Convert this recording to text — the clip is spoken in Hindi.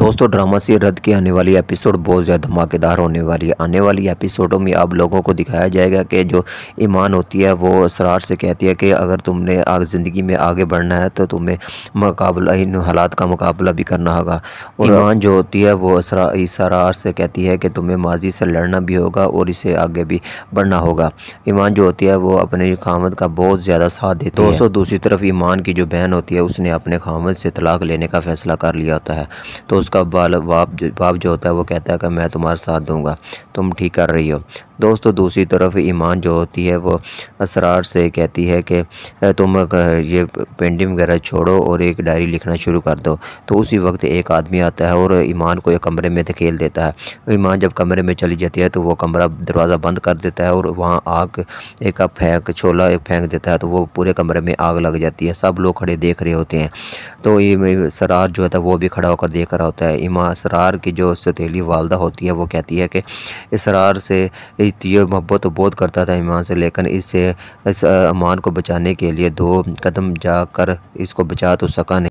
दोस्तों ड्रामा से रद्द की आने वाली एपिसोड बहुत ज़्यादा धमाकेदार होने वाली है आने वाली एपिसोडों में आप लोगों को दिखाया जाएगा कि जो ईमान होती है वो सरार से कहती है कि अगर तुमने ज़िंदगी में आगे बढ़ना है तो तुम्हें मुकाबला इन हालात का मुकाबला भी करना होगा और ईमान जो होती है वो इसरार से कहती है कि तुम्हें माजी से लड़ना भी होगा और इसे आगे भी बढ़ना होगा ईमान जो होती है वो अपने खामद का बहुत ज़्यादा साथ देती है दोस्तों दूसरी तरफ ईमान की जो बहन होती है उसने अपने खामद से तलाक लेने का फ़ैसला कर लिया होता है तो उसका बाल बाप जो बाप जो होता है वो कहता है कि मैं तुम्हारा साथ दूंगा तुम ठीक कर रही हो दोस्तों दूसरी तरफ ईमान जो होती है वो असरार से कहती है कि तुम ये पेंटिंग वगैरह छोड़ो और एक डायरी लिखना शुरू कर दो तो उसी वक्त एक आदमी आता है और ईमान को एक कमरे में धकेल देता है ईमान जब कमरे में चली जाती है तो वो कमरा दरवाज़ा बंद कर देता है और वहाँ आग एक फेंक छोला एक फेंक देता है तो वो पूरे कमरे में आग लग जाती है सब लोग खड़े देख रहे होते हैं तो ये सरार जो होता है वो भी खड़ा होकर देख रहा होता है ईमान सरार की जो सतीली वालदा होती है वो कहती है कि इसरार से ये मोहब्बत तो बहुत करता था ईमान से लेकिन इससे इस अमान को बचाने के लिए दो कदम जाकर इसको बचा तो सका नहीं